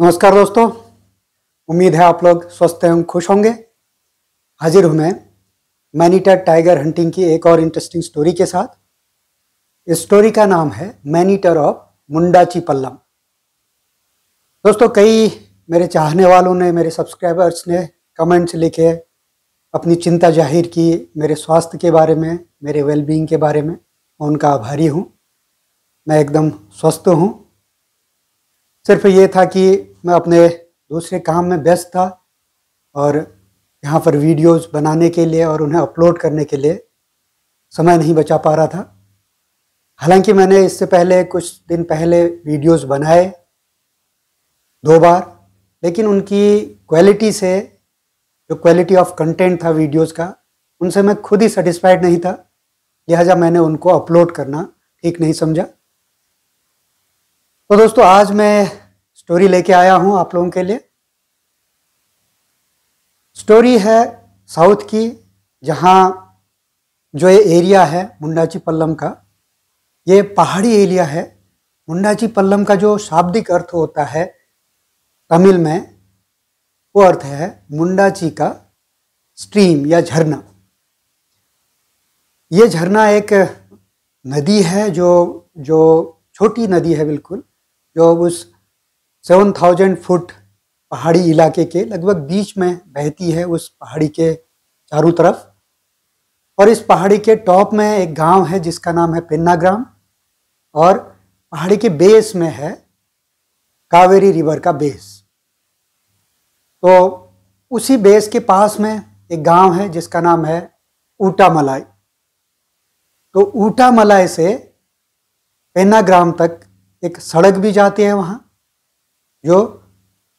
नमस्कार दोस्तों उम्मीद है आप लोग स्वस्थ एवं खुश होंगे हाजिर हूं मैं मैनीटा टाइगर हंटिंग की एक और इंटरेस्टिंग स्टोरी के साथ इस स्टोरी का नाम है मैनीटर ऑफ मुंडाची पल्लम दोस्तों कई मेरे चाहने वालों ने मेरे सब्सक्राइबर्स ने कमेंट्स लिखे अपनी चिंता जाहिर की मेरे स्वास्थ्य के बारे में मेरे वेलबींग के बारे में मैं उनका आभारी हूँ मैं एकदम स्वस्थ हूँ सिर्फ ये था कि मैं अपने दूसरे काम में व्यस्त था और यहाँ पर वीडियोस बनाने के लिए और उन्हें अपलोड करने के लिए समय नहीं बचा पा रहा था हालांकि मैंने इससे पहले कुछ दिन पहले वीडियोस बनाए दो बार लेकिन उनकी क्वालिटी से जो क्वालिटी ऑफ कंटेंट था वीडियोस का उनसे मैं खुद ही सेटिस्फाइड नहीं था लिहाजा मैंने उनको अपलोड करना ठीक नहीं समझा तो दोस्तों आज मैं स्टोरी लेके आया हूँ आप लोगों के लिए स्टोरी है साउथ की जहाँ जो ये एरिया है मुंडाची पल्लम का ये पहाड़ी एरिया है मुंडाची पल्लम का जो शाब्दिक अर्थ होता है तमिल में वो अर्थ है मुंडाची का स्ट्रीम या झरना ये झरना एक नदी है जो जो छोटी नदी है बिल्कुल जो उस सेवन थाउजेंड फुट पहाड़ी इलाके के लगभग बीच में बहती है उस पहाड़ी के चारों तरफ और इस पहाड़ी के टॉप में एक गांव है जिसका नाम है पिन्ना ग्राम और पहाड़ी के बेस में है कावेरी रिवर का बेस तो उसी बेस के पास में एक गांव है जिसका नाम है ऊटा मलाई तो ऊटा मलाई से पेन्ना ग्राम तक एक सड़क भी जाती है वहाँ जो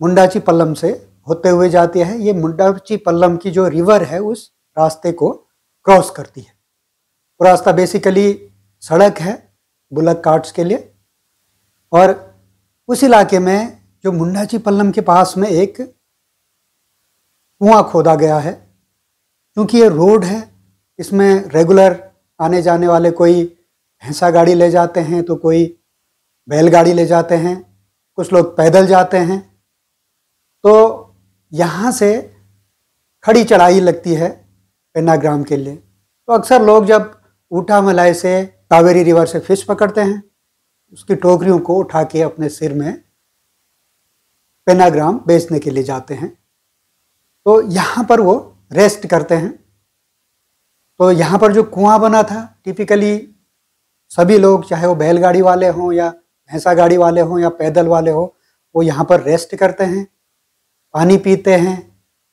मुंडाची पल्लम से होते हुए जाती है ये मुंडाची पल्लम की जो रिवर है उस रास्ते को क्रॉस करती है वो रास्ता बेसिकली सड़क है बुलक कार्ट्स के लिए और उस इलाके में जो मुंडाची पल्लम के पास में एक कुआं खोदा गया है क्योंकि ये रोड है इसमें रेगुलर आने जाने वाले कोई भैंसा गाड़ी ले जाते हैं तो कोई बैलगाड़ी ले जाते हैं कुछ लोग पैदल जाते हैं तो यहाँ से खड़ी चढ़ाई लगती है पेन्नाग्राम के लिए तो अक्सर लोग जब ऊटा मलाई से कावेरी रिवर से फिश पकड़ते हैं उसकी टोकरियों को उठा के अपने सिर में पेनाग्राम बेचने के लिए जाते हैं तो यहाँ पर वो रेस्ट करते हैं तो यहाँ पर जो कुआं बना था टिपिकली सभी लोग चाहे वो बैलगाड़ी वाले हों या भैंसा गाड़ी वाले हों या पैदल वाले हो वो यहाँ पर रेस्ट करते हैं पानी पीते हैं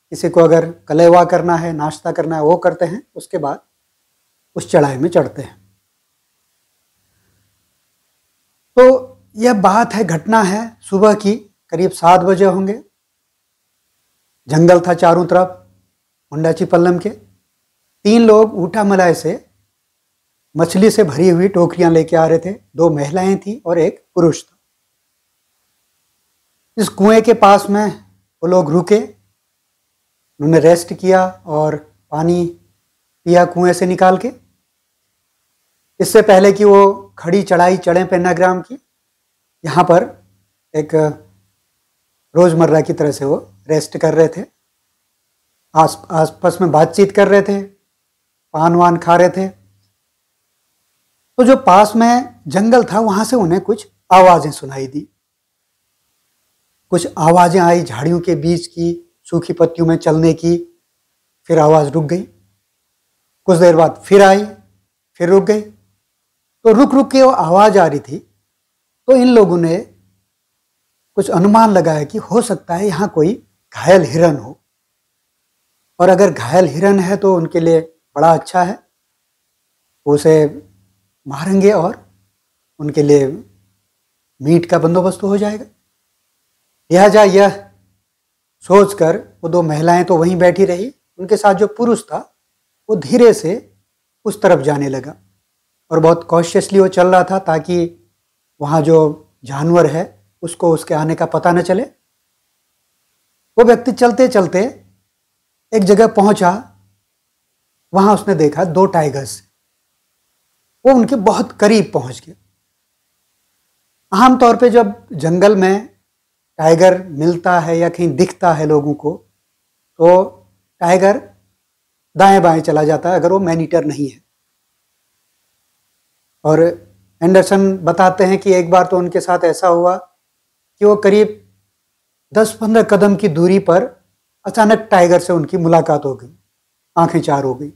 किसी को अगर कलेवा करना है नाश्ता करना है वो करते हैं उसके बाद उस चढ़ाई में चढ़ते हैं तो यह बात है घटना है सुबह की करीब सात बजे होंगे जंगल था चारों तरफ मुंडाची पल्लम के तीन लोग ऊटा मलाई से मछली से भरी हुई टोकरियां लेके आ रहे थे दो महिलाएं थी और एक पुरुष था इस कुएं के पास में वो लोग रुके उन्होंने रेस्ट किया और पानी पिया कुएं से निकाल के इससे पहले कि वो खड़ी चढ़ाई चढ़े पेन्नाग्राम की यहाँ पर एक रोज़मर्रा की तरह से वो रेस्ट कर रहे थे आस आसपास में बातचीत कर रहे थे पान वान खा रहे थे तो जो पास में जंगल था वहां से उन्हें कुछ आवाजें सुनाई दी कुछ आवाजें आई झाड़ियों के बीच की सूखी पत्तियों में चलने की फिर आवाज रुक गई कुछ देर बाद फिर आई फिर रुक गई तो रुक रुक के वो आवाज आ रही थी तो इन लोगों ने कुछ अनुमान लगाया कि हो सकता है यहां कोई घायल हिरन हो और अगर घायल हिरण है तो उनके लिए बड़ा अच्छा है उसे मारेंगे और उनके लिए मीट का बंदोबस्त हो जाएगा लिहाजा यह सोचकर वो दो महिलाएं तो वहीं बैठी रही उनके साथ जो पुरुष था वो धीरे से उस तरफ जाने लगा और बहुत कॉशियसली वो चल रहा था ताकि वहाँ जो जानवर है उसको उसके आने का पता न चले वो व्यक्ति चलते चलते एक जगह पहुंचा वहाँ उसने देखा दो टाइगर्स वो उनके बहुत करीब पहुंच गया आमतौर पे जब जंगल में टाइगर मिलता है या कहीं दिखता है लोगों को तो टाइगर दाएं बाएं चला जाता है अगर वो मैनीटर नहीं है और एंडरसन बताते हैं कि एक बार तो उनके साथ ऐसा हुआ कि वो करीब 10-15 कदम की दूरी पर अचानक टाइगर से उनकी मुलाकात हो गई आंखें चार हो गई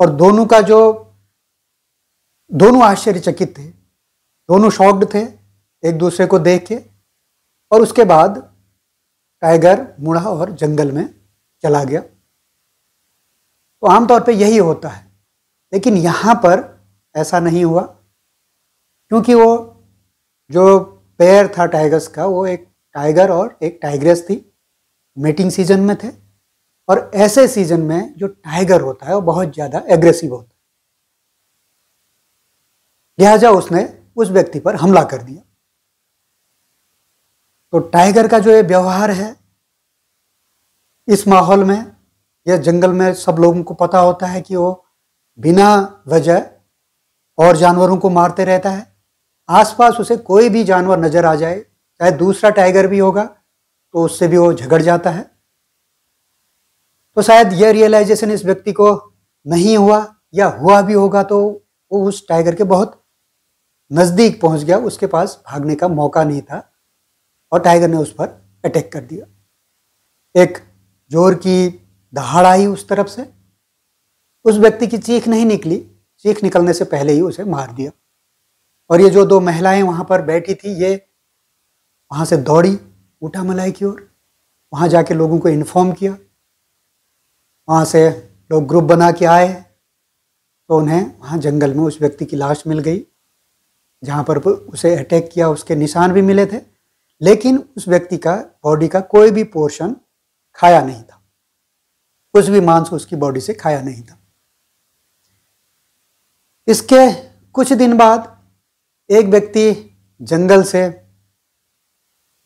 और दोनों का जो दोनों आश्चर्यचकित थे दोनों शॉक्ड थे एक दूसरे को देख के और उसके बाद टाइगर मुड़ा और जंगल में चला गया तो आमतौर पे यही होता है लेकिन यहाँ पर ऐसा नहीं हुआ क्योंकि वो जो पेयर था टाइगर्स का वो एक टाइगर और एक टाइग्रेस थी मेटिंग सीजन में थे और ऐसे सीजन में जो टाइगर होता है वो बहुत ज़्यादा एग्रेसिव होता है लिहाजा उसने उस व्यक्ति पर हमला कर दिया तो टाइगर का जो ये व्यवहार है इस माहौल में या जंगल में सब लोगों को पता होता है कि वो बिना वजह और जानवरों को मारते रहता है आसपास उसे कोई भी जानवर नज़र आ जाए चाहे दूसरा टाइगर भी होगा तो उससे भी वो झगड़ जाता है तो शायद यह रियलाइजेशन इस व्यक्ति को नहीं हुआ या हुआ भी होगा तो वो उस टाइगर के बहुत नज़दीक पहुंच गया उसके पास भागने का मौका नहीं था और टाइगर ने उस पर अटैक कर दिया एक जोर की दहाड़ आई उस तरफ से उस व्यक्ति की चीख नहीं निकली चीख निकलने से पहले ही उसे मार दिया और ये जो दो महिलाएं वहाँ पर बैठी थी ये वहाँ से दौड़ी ऊटा मलाई की ओर वहाँ जाके लोगों को इन्फॉर्म किया वहाँ से लोग ग्रुप बना के आए तो उन्हें वहाँ जंगल में उस व्यक्ति की लाश मिल गई जहाँ पर उसे अटैक किया उसके निशान भी मिले थे लेकिन उस व्यक्ति का बॉडी का कोई भी पोर्शन खाया नहीं था कुछ भी मांस उसकी बॉडी से खाया नहीं था इसके कुछ दिन बाद एक व्यक्ति जंगल से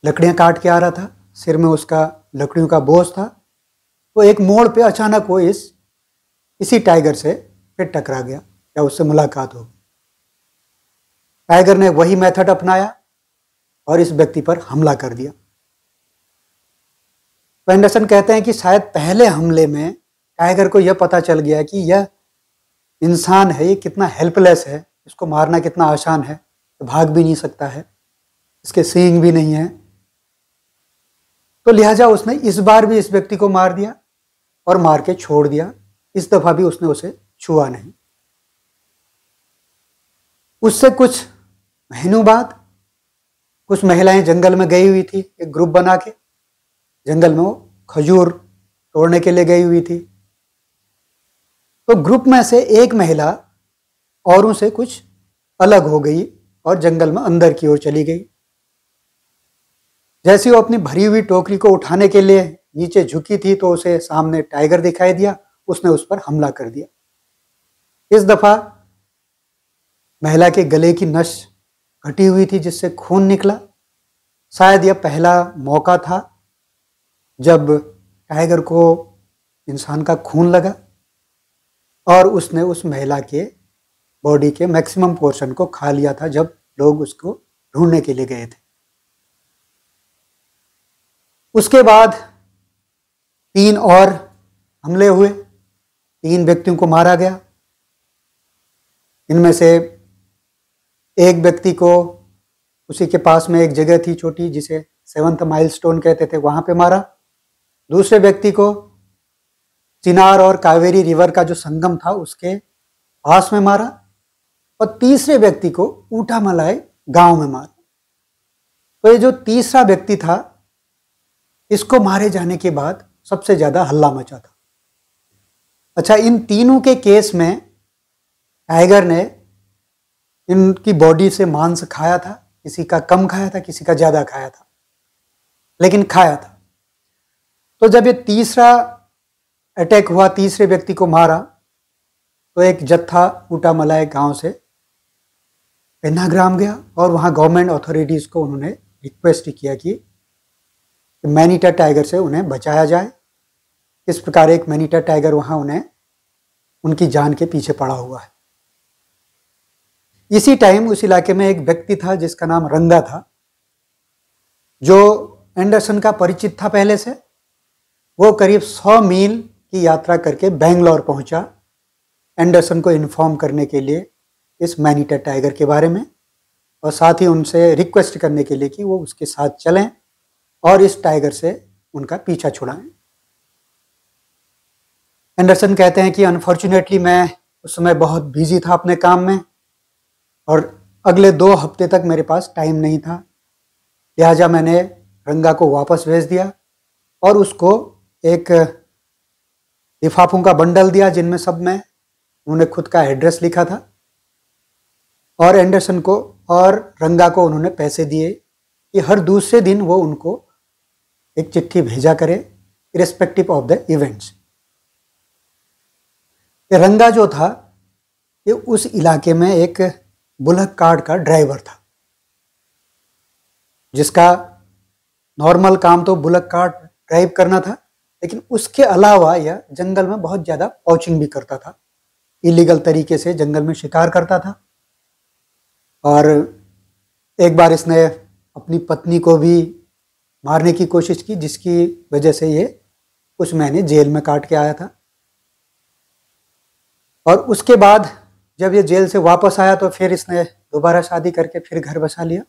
लकड़ियाँ काट के आ रहा था सिर में उसका लकड़ियों का बोझ था तो एक मोड़ पे अचानक वो इस इसी टाइगर से फिर टकरा गया या उससे मुलाकात हो गई टाइगर ने वही मेथड अपनाया और इस व्यक्ति पर हमला कर दिया पेंडरसन कहते हैं कि शायद पहले हमले में टाइगर को यह पता चल गया कि यह इंसान है ये कितना हेल्पलेस है इसको मारना कितना आसान है तो भाग भी नहीं सकता है इसके सींग भी नहीं है तो लिहाजा उसने इस बार भी इस व्यक्ति को मार दिया और मार के छोड़ दिया इस दफा भी उसने उसे छुआ नहीं उससे कुछ महीनों बाद कुछ महिलाएं जंगल में गई हुई थी एक ग्रुप बना के जंगल में वो खजूर तोड़ने के लिए गई हुई थी तो ग्रुप में से एक महिला औरों से कुछ अलग हो गई और जंगल में अंदर की ओर चली गई जैसे वो अपनी भरी हुई टोकरी को उठाने के लिए नीचे झुकी थी तो उसे सामने टाइगर दिखाई दिया उसने उस पर हमला कर दिया इस दफा महिला के गले की नश घटी हुई थी जिससे खून निकला शायद यह पहला मौका था जब टाइगर को इंसान का खून लगा और उसने उस महिला के बॉडी के मैक्सिमम पोर्शन को खा लिया था जब लोग उसको ढूंढने के लिए गए थे उसके बाद तीन और हमले हुए तीन व्यक्तियों को मारा गया इनमें से एक व्यक्ति को उसी के पास में एक जगह थी छोटी जिसे सेवंथ माइलस्टोन कहते थे वहां पे मारा दूसरे व्यक्ति को चिनार और कावेरी रिवर का जो संगम था उसके पास में मारा और तीसरे व्यक्ति को ऊटा मलाई गांव में मारा तो ये जो तीसरा व्यक्ति था इसको मारे जाने के बाद सबसे ज्यादा हल्ला मचा था अच्छा इन तीनों के केस में टाइगर ने इनकी बॉडी से मांस खाया था किसी का कम खाया था किसी का ज़्यादा खाया था लेकिन खाया था तो जब ये तीसरा अटैक हुआ तीसरे व्यक्ति को मारा तो एक जत्था ऊटा मलाय गांव से ग्राम गया और वहाँ गवर्नमेंट अथॉरिटीज़ को उन्होंने रिक्वेस्ट किया कि मैनीटा टाइगर से उन्हें बचाया जाए इस प्रकार एक मैनीटा टाइगर वहाँ उन्हें उनकी जान के पीछे पड़ा हुआ है इसी टाइम उस इलाके में एक व्यक्ति था जिसका नाम रंगा था जो एंडरसन का परिचित था पहले से वो करीब 100 मील की यात्रा करके बेंगलोर पहुंचा एंडरसन को इन्फॉर्म करने के लिए इस मैनीटा टाइगर के बारे में और साथ ही उनसे रिक्वेस्ट करने के लिए कि वो उसके साथ चलें और इस टाइगर से उनका पीछा छुड़ाएं एंडरसन कहते हैं कि अनफॉर्चुनेटली मैं उस समय बहुत बिजी था अपने काम में और अगले दो हफ्ते तक मेरे पास टाइम नहीं था लिहाजा मैंने रंगा को वापस भेज दिया और उसको एक लिफाफों का बंडल दिया जिनमें सब में उन्होंने खुद का एड्रेस लिखा था और एंडरसन को और रंगा को उन्होंने पैसे दिए कि हर दूसरे दिन वो उनको एक चिट्ठी भेजा करे इरेस्पेक्टिव ऑफ द इवेंट्स रंगा जो था ये उस इलाके में एक बुलक कार्ड का ड्राइवर था जिसका नॉर्मल काम तो बुलक कार्ड ड्राइव करना था लेकिन उसके अलावा यह जंगल में बहुत ज़्यादा पॉचिंग भी करता था इलीगल तरीके से जंगल में शिकार करता था और एक बार इसने अपनी पत्नी को भी मारने की कोशिश की जिसकी वजह से ये कुछ महीने जेल में काट के आया था और उसके बाद जब ये जेल से वापस आया तो फिर इसने दोबारा शादी करके फिर घर बसा लिया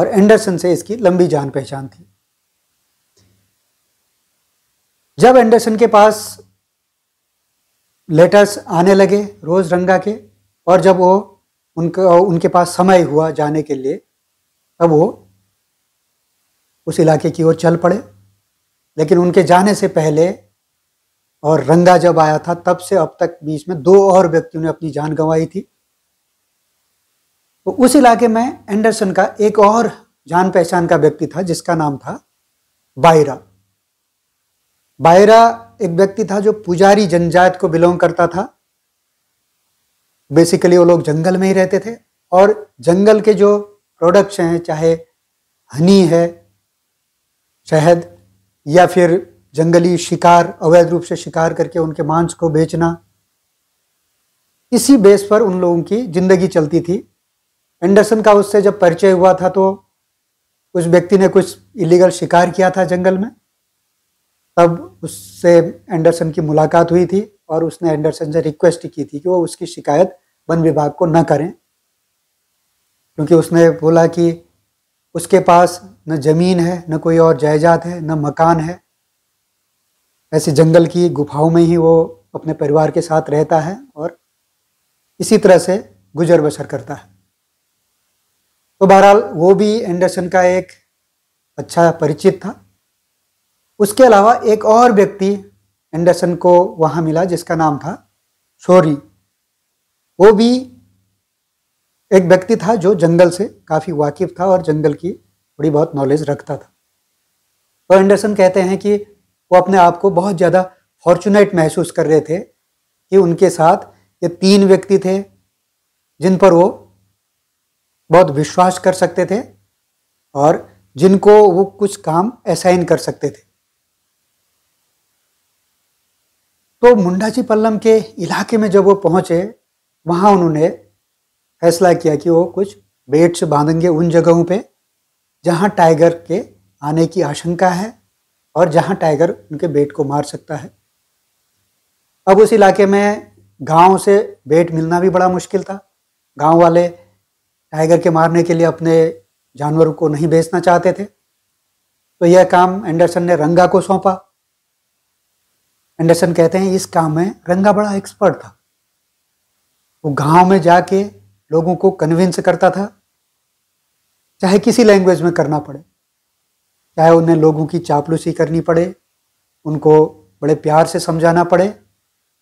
और एंडरसन से इसकी लंबी जान पहचान थी जब एंडरसन के पास लेटर्स आने लगे रोज रंगा के और जब वो उनका उनके पास समय हुआ जाने के लिए तब वो उस इलाके की ओर चल पड़े लेकिन उनके जाने से पहले और रंगा जब आया था तब से अब तक बीच में दो और व्यक्तियों ने अपनी जान गंवाई थी तो उस इलाके में एंडरसन का एक और जान पहचान का व्यक्ति था जिसका नाम था बायरा बायरा एक व्यक्ति था जो पुजारी जनजात को बिलोंग करता था बेसिकली वो लोग जंगल में ही रहते थे और जंगल के जो प्रोडक्ट्स हैं चाहे हनी है शहद या फिर जंगली शिकार अवैध रूप से शिकार करके उनके मांस को बेचना इसी बेस पर उन लोगों की जिंदगी चलती थी एंडरसन का उससे जब परिचय हुआ था तो उस व्यक्ति ने कुछ इलीगल शिकार किया था जंगल में तब उससे एंडरसन की मुलाकात हुई थी और उसने एंडरसन से रिक्वेस्ट की थी कि वो उसकी शिकायत वन विभाग को न करें क्योंकि उसने बोला कि उसके पास न ज़मीन है न कोई और जायदाद है न मकान है ऐसे जंगल की गुफाओं में ही वो अपने परिवार के साथ रहता है और इसी तरह से गुजर बसर करता है तो बहरहाल वो भी एंडरसन का एक अच्छा परिचित था उसके अलावा एक और व्यक्ति एंडरसन को वहाँ मिला जिसका नाम था शोरी वो भी एक व्यक्ति था जो जंगल से काफ़ी वाकिफ था और जंगल की थोड़ी बहुत नॉलेज रखता था तो एंडरसन कहते हैं कि वो अपने आप को बहुत ज़्यादा फॉर्चुनेट महसूस कर रहे थे कि उनके साथ ये तीन व्यक्ति थे जिन पर वो बहुत विश्वास कर सकते थे और जिनको वो कुछ काम असाइन कर सकते थे तो मुंडाजी पल्लम के इलाके में जब वो पहुंचे वहां उन्होंने फैसला किया कि वो कुछ बेट्स बांधेंगे उन जगहों पे जहां टाइगर के आने की आशंका है और जहाँ टाइगर उनके बेट को मार सकता है अब उस इलाके में गांव से बेट मिलना भी बड़ा मुश्किल था गांव वाले टाइगर के मारने के लिए अपने जानवरों को नहीं बेचना चाहते थे तो यह काम एंडरसन ने रंगा को सौंपा एंडरसन कहते हैं इस काम में रंगा बड़ा एक्सपर्ट था वो गांव में जाके लोगों को कन्विंस करता था चाहे किसी लैंग्वेज में करना पड़े चाहे उन्हें लोगों की चापलूसी करनी पड़े उनको बड़े प्यार से समझाना पड़े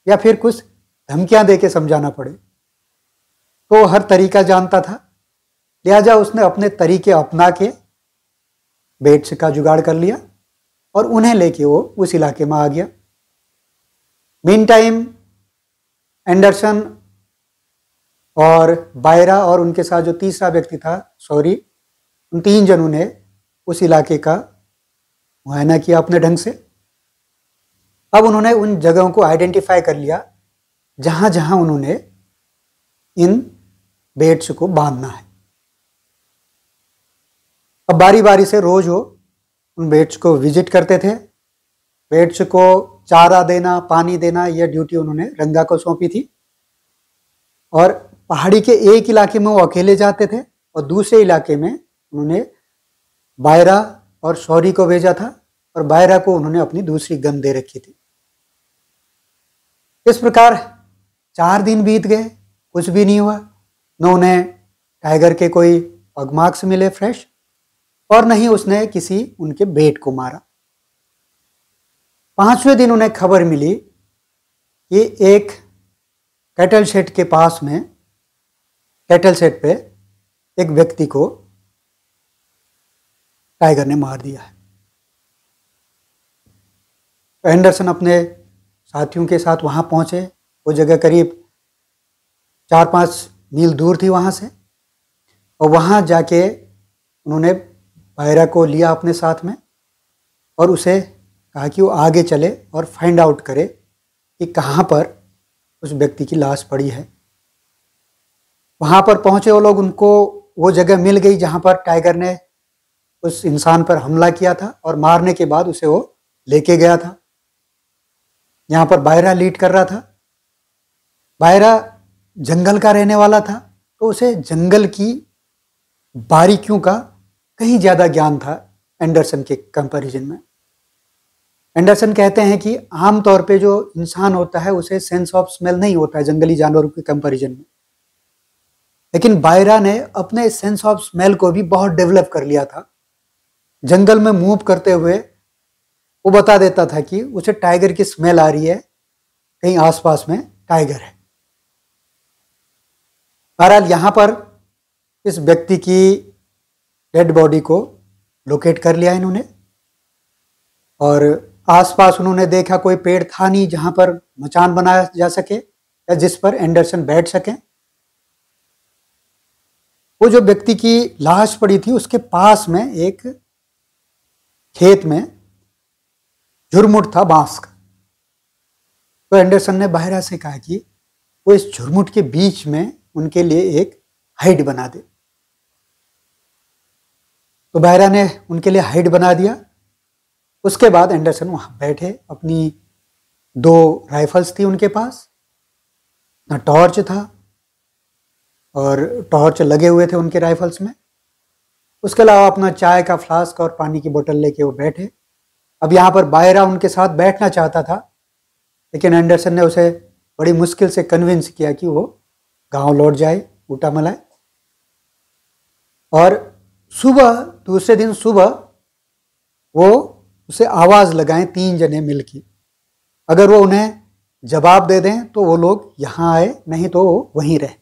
या फिर कुछ धमकियां दे के समझाना पड़े तो हर तरीका जानता था लिहाजा उसने अपने तरीके अपना के बेट्स का जुगाड़ कर लिया और उन्हें लेके वो उस इलाके में आ गया मीन टाइम एंडरसन और बायरा और उनके साथ जो तीसरा व्यक्ति था सॉरी उन तीन जनों ने उस इलाके का मुआयना किया अपने ढंग से अब उन्होंने उन जगहों को आइडेंटिफाई कर लिया जहाँ जहाँ उन्होंने इन बेड्स को बांधना है अब बारी बारी से रोज़ वो उन बेड्स को विजिट करते थे बेड्स को चारा देना पानी देना यह ड्यूटी उन्होंने रंगा को सौंपी थी और पहाड़ी के एक इलाके में वो अकेले जाते थे और दूसरे इलाके में उन्होंने बायरा और शौरी को भेजा था और बायरा को उन्होंने अपनी दूसरी गन दे रखी थी इस प्रकार चार दिन बीत गए कुछ भी नहीं हुआ न उन्हें टाइगर के कोई पगमार्क्स मिले फ्रेश और न ही उसने किसी उनके बेट को मारा पांचवें दिन उन्हें खबर मिली कि एक कैटल शेड के पास में कैटल शेड पे एक व्यक्ति को टाइगर ने मार दिया है एंडरसन अपने साथियों के साथ वहाँ पहुँचे वो जगह करीब चार पाँच मील दूर थी वहाँ से और वहाँ जाके उन्होंने बायरा को लिया अपने साथ में और उसे कहा कि वो आगे चले और फाइंड आउट करे कि कहाँ पर उस व्यक्ति की लाश पड़ी है वहाँ पर पहुँचे वो लोग उनको वो जगह मिल गई जहाँ पर टाइगर ने उस इंसान पर हमला किया था और मारने के बाद उसे वो लेके गया था यहाँ पर बायरा लीड कर रहा था बायरा जंगल का रहने वाला था तो उसे जंगल की बारीकियों का कहीं ज़्यादा ज्ञान था एंडरसन के कंपैरिजन में एंडरसन कहते हैं कि आमतौर पे जो इंसान होता है उसे सेंस ऑफ स्मेल नहीं होता है जंगली जानवरों के कंपैरिजन में लेकिन बायरा ने अपने सेंस ऑफ स्मेल को भी बहुत डेवलप कर लिया था जंगल में मूव करते हुए वो बता देता था कि उसे टाइगर की स्मेल आ रही है कहीं आसपास में टाइगर है बहरहाल यहाँ पर इस व्यक्ति की डेड बॉडी को लोकेट कर लिया इन्होंने और आसपास उन्होंने देखा कोई पेड़ था नहीं जहाँ पर मचान बनाया जा सके या जिस पर एंडरसन बैठ सके वो जो व्यक्ति की लाश पड़ी थी उसके पास में एक खेत में झुरमुट था बांस का तो एंडरसन ने बाहरा से कहा कि वो इस झुरमुट के बीच में उनके लिए एक हाइट बना दे तो बाहरा ने उनके लिए हाइट बना दिया उसके बाद एंडरसन वहां बैठे अपनी दो राइफल्स थी उनके पास ना टॉर्च था और टॉर्च लगे हुए थे उनके राइफल्स में उसके अलावा अपना चाय का फ्लास्क और पानी की बोतल लेके वो बैठे अब यहाँ पर बायरा उनके साथ बैठना चाहता था लेकिन एंडरसन ने उसे बड़ी मुश्किल से कन्विंस किया कि वो गांव लौट जाए ऊटा मलाए और सुबह दूसरे दिन सुबह वो उसे आवाज़ लगाएं तीन जने मिल की अगर वो उन्हें जवाब दे दें तो वो लोग यहाँ आए नहीं तो वो वहीं रहे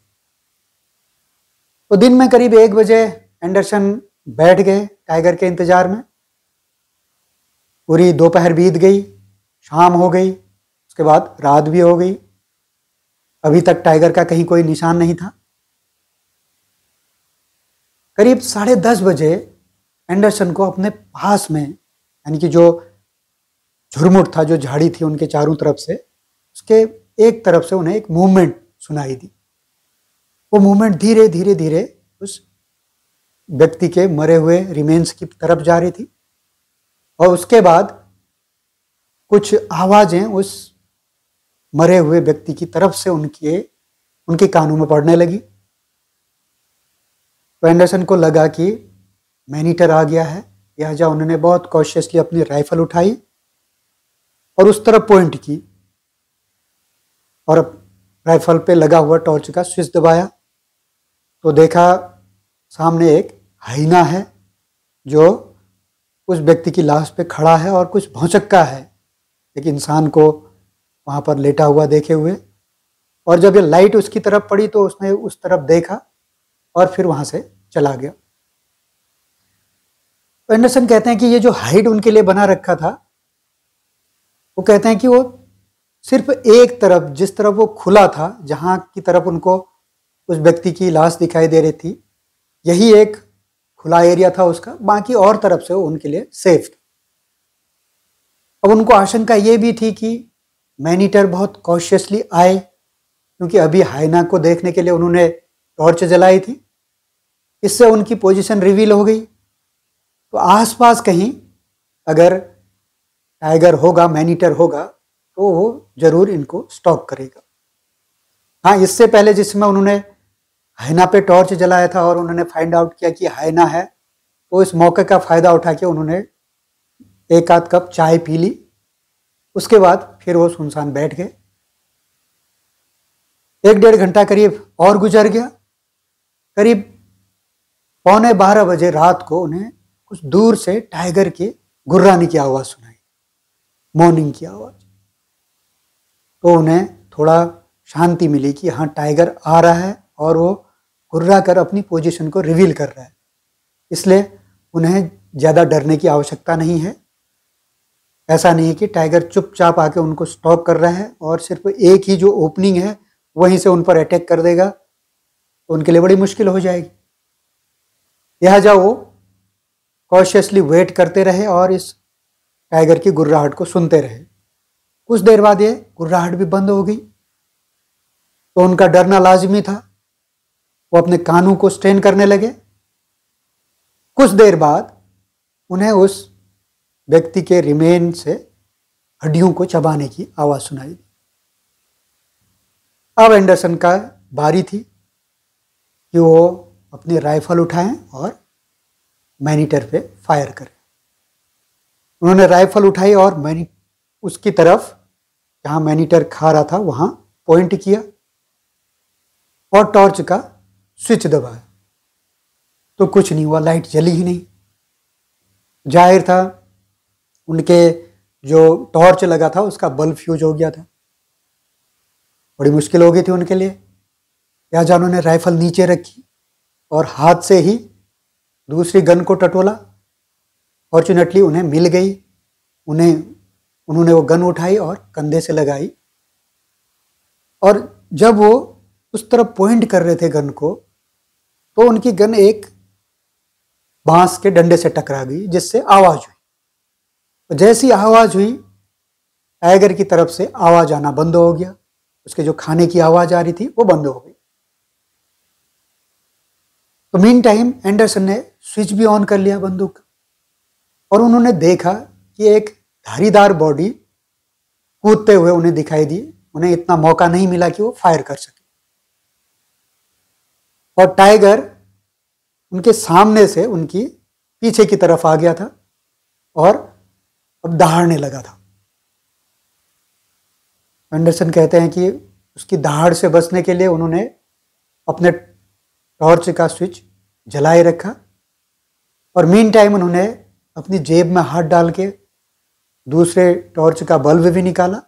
तो दिन में करीब एक बजे एंडरसन बैठ गए टाइगर के इंतजार में पूरी दोपहर बीत गई शाम हो गई उसके बाद रात भी हो गई अभी तक टाइगर का कहीं कोई निशान नहीं था करीब साढ़े दस बजे एंडरसन को अपने पास में यानी कि जो झुरमुट था जो झाड़ी थी उनके चारों तरफ से उसके एक तरफ से उन्हें एक मूवमेंट सुनाई दी वो मूवमेंट धीरे धीरे धीरे व्यक्ति के मरे हुए रिमेन्स की तरफ जा रही थी और उसके बाद कुछ आवाज़ें उस मरे हुए व्यक्ति की तरफ से उनके उनके कानों में पड़ने लगी तो एंडरसन को लगा कि मैनीटर आ गया है लिहाजा उन्होंने बहुत कॉशियसली अपनी राइफल उठाई और उस तरफ पॉइंट की और राइफल पे लगा हुआ टॉर्च का स्विच दबाया तो देखा सामने एक हाइना है जो उस व्यक्ति की लाश पे खड़ा है और कुछ भौचक्का है एक इंसान को वहाँ पर लेटा हुआ देखे हुए और जब ये लाइट उसकी तरफ पड़ी तो उसने उस तरफ देखा और फिर वहाँ से चला गया तो एंडरसन कहते हैं कि ये जो हाइट उनके लिए बना रखा था वो कहते हैं कि वो सिर्फ एक तरफ जिस तरफ वो खुला था जहाँ की तरफ उनको उस व्यक्ति की लाश दिखाई दे रही थी यही एक खुला एरिया था उसका बाकी और तरफ से वो उनके लिए सेफ था अब उनको आशंका ये भी थी कि मैनीटर बहुत कॉशियसली आए क्योंकि अभी हाइना को देखने के लिए उन्होंने टॉर्च जलाई थी इससे उनकी पोजीशन रिवील हो गई तो आसपास कहीं अगर टाइगर होगा मैनीटर होगा तो वो जरूर इनको स्टॉक करेगा हाँ इससे पहले जिसमें उन्होंने हाइना पे टॉर्च जलाया था और उन्होंने फाइंड आउट किया कि हाइना है तो इस मौके का फ़ायदा उठा के उन्होंने एक आध कप चाय पी ली उसके बाद फिर वो सुनसान बैठ गए एक डेढ़ घंटा करीब और गुजर गया करीब पौने बारह बजे रात को उन्हें कुछ दूर से टाइगर के गुर्राने की आवाज़ सुनाई मॉर्निंग की आवाज़ तो उन्हें थोड़ा शांति मिली कि हाँ टाइगर आ रहा है और वो कुर्रा कर अपनी पोजीशन को रिवील कर रहा है इसलिए उन्हें ज़्यादा डरने की आवश्यकता नहीं है ऐसा नहीं है कि टाइगर चुपचाप आके उनको स्टॉप कर रहा है और सिर्फ एक ही जो ओपनिंग है वहीं से उन पर अटैक कर देगा तो उनके लिए बड़ी मुश्किल हो जाएगी लिहाजा वो कॉशियसली वेट करते रहे और इस टाइगर की गुर्राहट को सुनते रहे कुछ देर बाद ये गुर्राहट भी बंद हो गई तो उनका डरना लाजमी था वो अपने कानों को स्ट्रेन करने लगे कुछ देर बाद उन्हें उस व्यक्ति के रिमेन से हड्डियों को चबाने की आवाज़ सुनाई दी अब एंडरसन का बारी थी कि वो अपनी राइफल उठाएं और मैनीटर पे फायर करें उन्होंने राइफल उठाई और मैनी उसकी तरफ जहाँ मैनीटर खा रहा था वहाँ पॉइंट किया और टॉर्च का स्विच दबाया तो कुछ नहीं हुआ लाइट जली ही नहीं जाहिर था उनके जो टॉर्च लगा था उसका बल्ब फ्यूज हो गया था बड़ी मुश्किल हो गई थी उनके लिए जानो ने राइफल नीचे रखी और हाथ से ही दूसरी गन को टटोला फॉर्चुनेटली उन्हें मिल गई उन्हें उन्होंने वो गन उठाई और कंधे से लगाई और जब वो उस तरफ पॉइंट कर रहे थे गन को तो उनकी गन एक बांस के डंडे से टकरा गई जिससे आवाज हुई तो जैसी आवाज हुई टाइगर की तरफ से आवाज आना बंद हो गया उसके जो खाने की आवाज आ रही थी वो बंद हो गई तो मीन टाइम एंडरसन ने स्विच भी ऑन कर लिया बंदूक और उन्होंने देखा कि एक धारीदार बॉडी कूदते हुए उन्हें दिखाई दी उन्हें इतना मौका नहीं मिला कि वो फायर कर सके और टाइगर उनके सामने से उनकी पीछे की तरफ आ गया था और अब दहाड़ने लगा था एंडरसन कहते हैं कि उसकी दहाड़ से बचने के लिए उन्होंने अपने टॉर्च का स्विच जलाए रखा और मीन टाइम उन्होंने अपनी जेब में हाथ डाल के दूसरे टॉर्च का बल्ब भी निकाला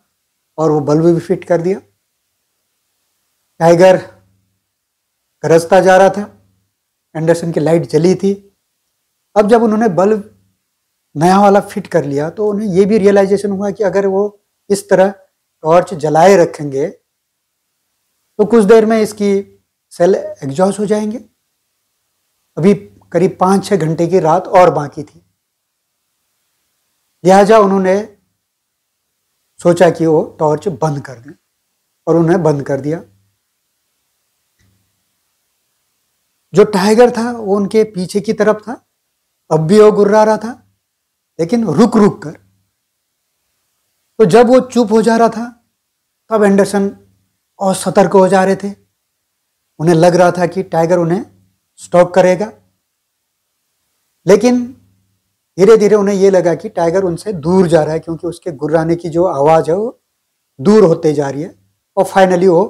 और वो बल्ब भी फिट कर दिया टाइगर गरजता जा रहा था एंडरसन की लाइट जली थी अब जब उन्होंने बल्ब नया वाला फिट कर लिया तो उन्हें ये भी रियलाइजेशन हुआ कि अगर वो इस तरह टॉर्च जलाए रखेंगे तो कुछ देर में इसकी सेल एग्जॉस्ट हो जाएंगे अभी करीब पाँच छः घंटे की रात और बाकी थी लिहाजा उन्होंने सोचा कि वो टॉर्च बंद कर दें और उन्हें बंद कर दिया जो टाइगर था वो उनके पीछे की तरफ था अब भी वो गुर्रा रहा था लेकिन रुक रुक कर तो जब वो चुप हो जा रहा था तब एंडरसन और सतर्क हो जा रहे थे उन्हें लग रहा था कि टाइगर उन्हें स्टॉप करेगा लेकिन धीरे धीरे उन्हें यह लगा कि टाइगर उनसे दूर जा रहा है क्योंकि उसके गुर्राने की जो आवाज़ है वो दूर होते जा रही है और फाइनली वो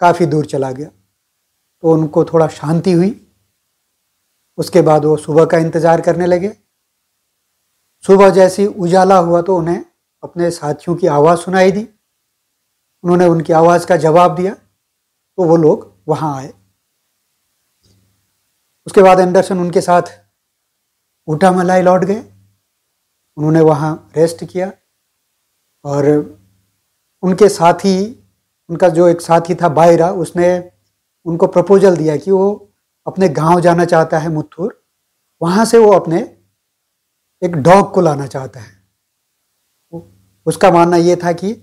काफ़ी दूर चला गया तो उनको थोड़ा शांति हुई उसके बाद वो सुबह का इंतज़ार करने लगे सुबह जैसे उजाला हुआ तो उन्हें अपने साथियों की आवाज़ सुनाई दी उन्होंने उनकी आवाज़ का जवाब दिया तो वो लोग वहाँ आए उसके बाद एंडरसन उनके साथ ऊटा मलाई लौट गए उन्होंने वहाँ रेस्ट किया और उनके साथी उनका जो एक साथी था बायरा उसने उनको प्रपोजल दिया कि वो अपने गांव जाना चाहता है मुथुर वहाँ से वो अपने एक डॉग को लाना चाहता है उसका मानना ये था कि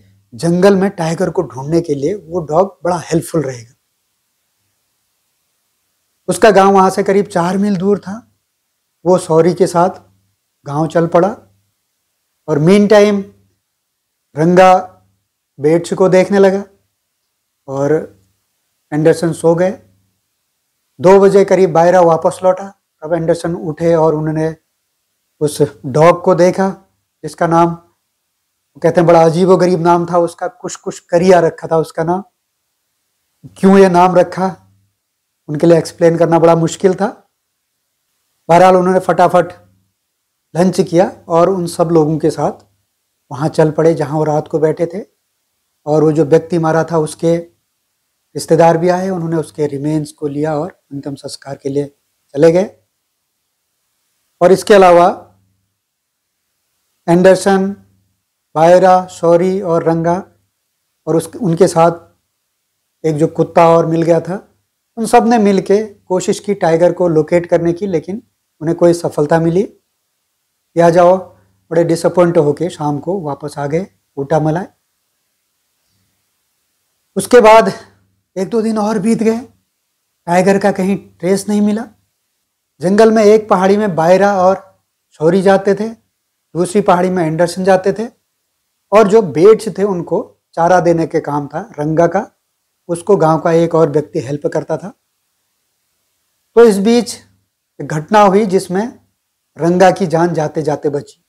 जंगल में टाइगर को ढूंढने के लिए वो डॉग बड़ा हेल्पफुल रहेगा उसका गांव वहाँ से करीब चार मील दूर था वो सॉरी के साथ गांव चल पड़ा और मेन टाइम रंगा बेट्स को देखने लगा और एंडरसन सो गए दो बजे करीब बायरा वापस लौटा तब एंडरसन उठे और उन्होंने उस डॉग को देखा जिसका नाम वो कहते हैं बड़ा अजीब व गरीब नाम था उसका कुछ कुछ करिया रखा था उसका नाम क्यों ये नाम रखा उनके लिए एक्सप्लेन करना बड़ा मुश्किल था बहरहाल उन्होंने फटाफट लंच किया और उन सब लोगों के साथ वहाँ चल पड़े जहाँ वो रात को बैठे थे और वो जो व्यक्ति मारा था उसके रिश्तेदार भी आए उन्होंने उसके रिमेन्स को लिया और अंतिम संस्कार के लिए चले गए और इसके अलावा एंडरसन बायरा शौरी और रंगा और उस उनके साथ एक जो कुत्ता और मिल गया था उन सब ने मिल के कोशिश की टाइगर को लोकेट करने की लेकिन उन्हें कोई सफलता मिली या जाओ बड़े डिसअपॉइंट होके शाम को वापस आ गए ऊटा मलाए उसके बाद एक दो दिन और बीत गए टाइगर का कहीं ट्रेस नहीं मिला जंगल में एक पहाड़ी में बायरा और छोरी जाते थे दूसरी पहाड़ी में एंडरसन जाते थे और जो बेट्स थे उनको चारा देने के काम था रंगा का उसको गांव का एक और व्यक्ति हेल्प करता था तो इस बीच एक घटना हुई जिसमें रंगा की जान जाते जाते बची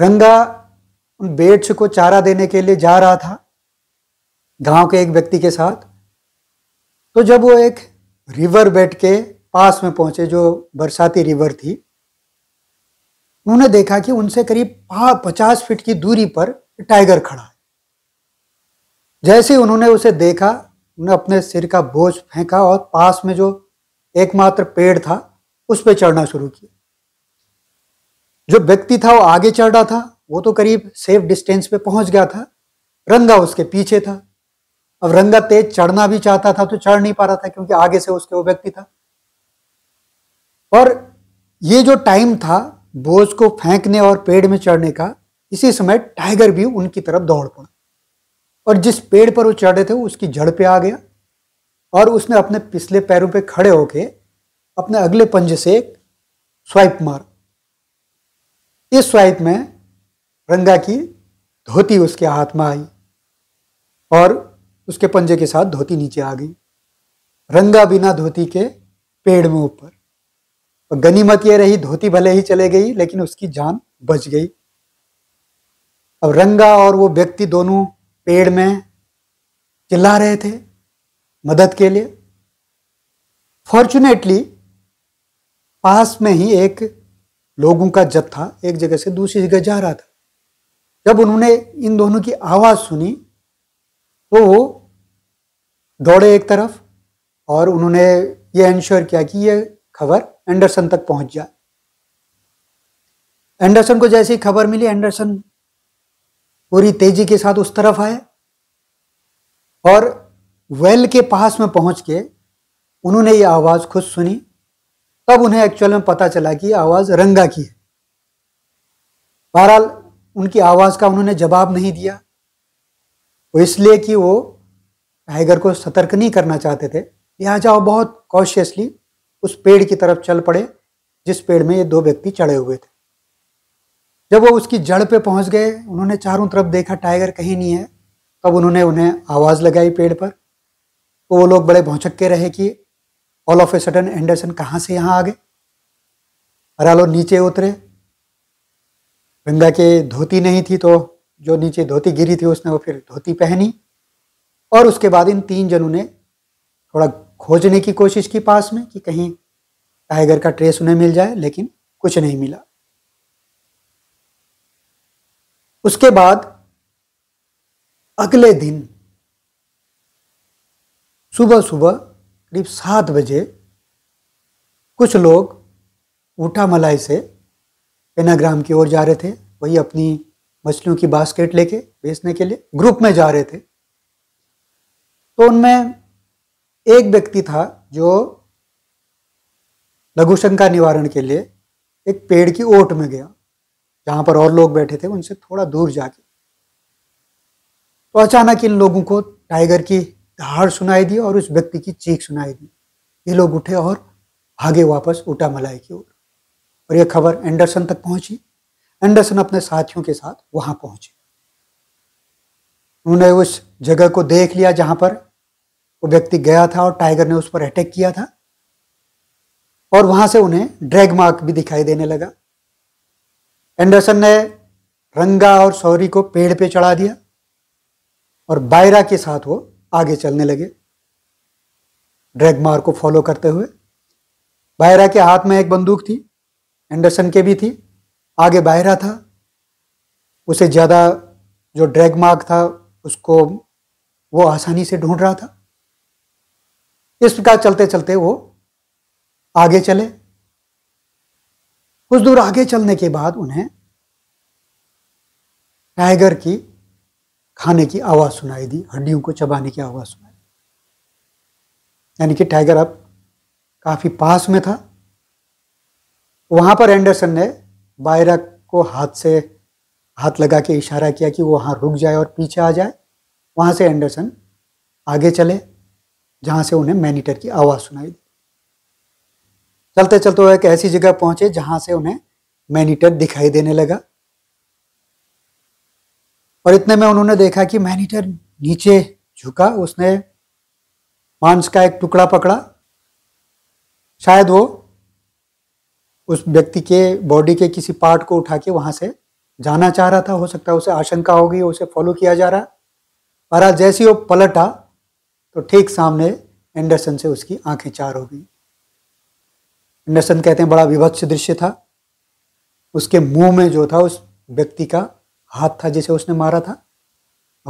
रंगा उन बेट्स को चारा देने के लिए जा रहा था गांव के एक व्यक्ति के साथ तो जब वो एक रिवर बेड के पास में पहुंचे जो बरसाती रिवर थी उन्होंने देखा कि उनसे करीब पचास फीट की दूरी पर टाइगर खड़ा है जैसे ही उन्होंने उसे देखा उन्होंने अपने सिर का बोझ फेंका और पास में जो एकमात्र पेड़ था उस पर चढ़ना शुरू किया जो व्यक्ति था वो आगे चढ़ रहा था वो तो करीब सेफ डिस्टेंस पे पहुंच गया था रंगा उसके पीछे था अब रंगा तेज चढ़ना भी चाहता था तो चढ़ नहीं पा रहा था क्योंकि आगे से उसके वो व्यक्ति था और ये जो टाइम था बोझ को फेंकने और पेड़ में चढ़ने का इसी समय टाइगर भी उनकी तरफ दौड़ पड़ा और जिस पेड़ पर वो चढ़े थे उसकी जड़ पे आ गया और उसने अपने पिछले पैरों पे खड़े होके अपने अगले पंजे से एक स्वाइप मार इस स्वाइप में रंगा की धोती उसके हाथ में आई और उसके पंजे के साथ धोती नीचे आ गई रंगा बिना धोती के पेड़ में ऊपर और गनीमत यह रही धोती भले ही चले गई लेकिन उसकी जान बच गई अब रंगा और वो व्यक्ति दोनों पेड़ में चिल्ला रहे थे मदद के लिए फॉर्चुनेटली पास में ही एक लोगों का जत्था एक जगह से दूसरी जगह जा रहा था जब उन्होंने इन दोनों की आवाज़ सुनी तो वो दौड़े एक तरफ और उन्होंने ये इंश्योर किया कि ये खबर एंडरसन तक पहुंच जाए एंडरसन को जैसी खबर मिली एंडरसन पूरी तेजी के साथ उस तरफ आए और वेल के पास में पहुंच के उन्होंने ये आवाज़ खुद सुनी तब उन्हें एक्चुअल में पता चला कि आवाज़ रंगा की है बहरहाल उनकी आवाज़ का उन्होंने जवाब नहीं दिया वो इसलिए कि वो टाइगर को सतर्क नहीं करना चाहते थे लिहाजा वो बहुत कॉशियसली उस पेड़ की तरफ चल पड़े जिस पेड़ में ये दो व्यक्ति चढ़े हुए थे जब वो उसकी जड़ पे पहुंच गए उन्होंने चारों तरफ देखा टाइगर कहीं नहीं है तब उन्होंने उन्हें आवाज़ लगाई पेड़ पर तो वो लोग बड़े भौचक्के रहे कि all of a sudden Anderson कहाँ से यहाँ आ गए अरे लोग नीचे उतरे गंगा के धोती नहीं थी तो जो नीचे धोती गिरी थी उसने वो फिर धोती पहनी और उसके बाद इन तीन जनों ने थोड़ा खोजने की कोशिश की पास में कि कहीं टाइगर का ट्रेस उन्हें मिल जाए लेकिन कुछ नहीं मिला उसके बाद अगले दिन सुबह सुबह करीब सात बजे कुछ लोग ऊटा मलाई से पेनाग्राम की ओर जा रहे थे वही अपनी मछलियों की बास्केट लेके बेचने के लिए ग्रुप में जा रहे थे तो उनमें एक व्यक्ति था जो लघुशंका निवारण के लिए एक पेड़ की ओट में गया जहाँ पर और लोग बैठे थे उनसे थोड़ा दूर जाके तो अचानक इन लोगों को टाइगर की धार सुनाई दी और उस व्यक्ति की चीख सुनाई दी ये लोग उठे और भागे वापस उटा मलाई की ओर और यह खबर एंडरसन तक पहुंची एंडरसन अपने साथियों के साथ वहां पहुंचे उन्होंने उस जगह को देख लिया जहां पर वो व्यक्ति गया था और टाइगर ने उस पर अटैक किया था और वहां से उन्हें ड्रैग मार्क भी दिखाई देने लगा एंडरसन ने रंगा और सौरी को पेड़ पे चढ़ा दिया और बायरा के साथ वो आगे चलने लगे ड्रैग मार्क को फॉलो करते हुए बायरा के हाथ में एक बंदूक थी एंडरसन के भी थी आगे बाहरा था उसे ज़्यादा जो ड्रैग मार्क था उसको वो आसानी से ढूंढ रहा था इस प्रकार चलते चलते वो आगे चले कुछ दूर आगे चलने के बाद उन्हें टाइगर की खाने की आवाज़ सुनाई दी हड्डियों को चबाने की आवाज़ सुनाई यानी कि टाइगर अब काफ़ी पास में था वहाँ पर एंडरसन ने बायरा को हाथ से हाथ लगा के इशारा किया कि वो वहाँ रुक जाए और पीछे आ जाए वहाँ से एंडरसन आगे चले जहाँ से उन्हें मैनीटर की आवाज़ सुनाई दी चलते चलते वो एक ऐसी जगह पहुंचे जहाँ से उन्हें मैनीटर दिखाई देने लगा और इतने में उन्होंने देखा कि मैनीटर नीचे झुका उसने मांस का एक टुकड़ा पकड़ा शायद वो उस व्यक्ति के बॉडी के किसी पार्ट को उठा के वहां से जाना चाह रहा था हो सकता है उसे आशंका होगी उसे फॉलो किया जा रहा पर जैसे वो पलटा तो ठीक सामने एंडरसन से उसकी आंखें चार हो गई एंडरसन कहते हैं बड़ा विभत्स दृश्य था उसके मुंह में जो था उस व्यक्ति का हाथ था जिसे उसने मारा था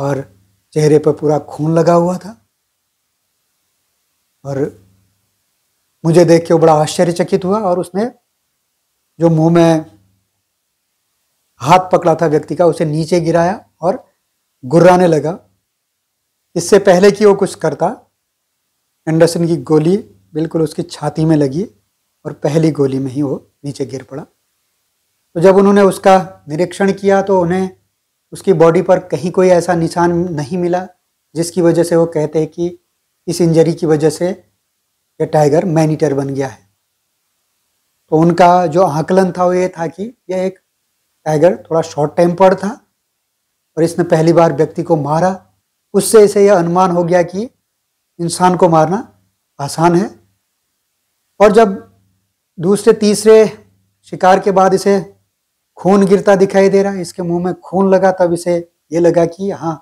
और चेहरे पर पूरा खून लगा हुआ था और मुझे देख के वो बड़ा आश्चर्यचकित हुआ और उसने जो मुंह में हाथ पकड़ा था व्यक्ति का उसे नीचे गिराया और गुर्राने लगा इससे पहले कि वो कुछ करता एंडरसन की गोली बिल्कुल उसकी छाती में लगी और पहली गोली में ही वो नीचे गिर पड़ा तो जब उन्होंने उसका निरीक्षण किया तो उन्हें उसकी बॉडी पर कहीं कोई ऐसा निशान नहीं मिला जिसकी वजह से वो कहते हैं कि इस इंजरी की वजह से यह टाइगर मैनीटर बन गया है तो उनका जो आकलन था वो ये था कि यह एक टाइगर थोड़ा शॉर्ट टेम्पर्ड था और इसने पहली बार व्यक्ति को मारा उससे इसे यह अनुमान हो गया कि इंसान को मारना आसान है और जब दूसरे तीसरे शिकार के बाद इसे खून गिरता दिखाई दे रहा है इसके मुंह में खून लगा तब इसे ये लगा कि हाँ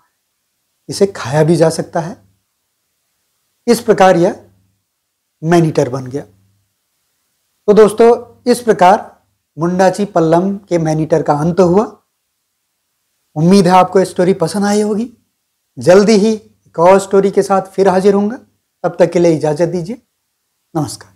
इसे खाया भी जा सकता है इस प्रकार यह मैनीटर बन गया तो दोस्तों इस प्रकार मुंडाची पल्लम के मैनीटर का अंत हुआ उम्मीद है आपको स्टोरी पसंद आई होगी जल्दी ही एक और स्टोरी के साथ फिर हाजिर होंगे तब तक के लिए इजाज़त दीजिए नमस्कार